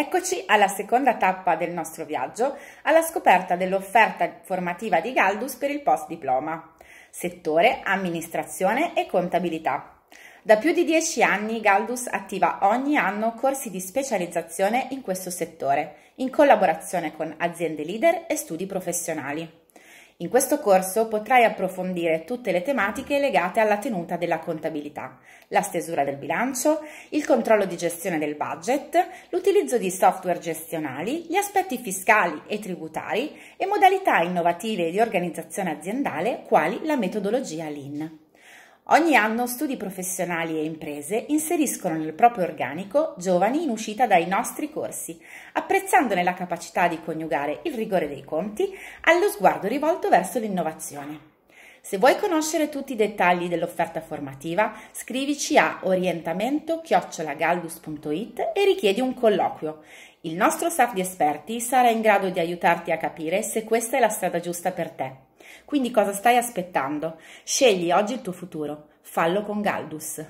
Eccoci alla seconda tappa del nostro viaggio, alla scoperta dell'offerta formativa di Galdus per il post diploma, settore amministrazione e contabilità. Da più di dieci anni Galdus attiva ogni anno corsi di specializzazione in questo settore, in collaborazione con aziende leader e studi professionali. In questo corso potrai approfondire tutte le tematiche legate alla tenuta della contabilità, la stesura del bilancio, il controllo di gestione del budget, l'utilizzo di software gestionali, gli aspetti fiscali e tributari e modalità innovative di organizzazione aziendale quali la metodologia Lean. Ogni anno studi professionali e imprese inseriscono nel proprio organico giovani in uscita dai nostri corsi, apprezzandone la capacità di coniugare il rigore dei conti allo sguardo rivolto verso l'innovazione. Se vuoi conoscere tutti i dettagli dell'offerta formativa, scrivici a orientamento-gallus.it e richiedi un colloquio. Il nostro staff di esperti sarà in grado di aiutarti a capire se questa è la strada giusta per te. Quindi cosa stai aspettando? Scegli oggi il tuo futuro, fallo con Galdus.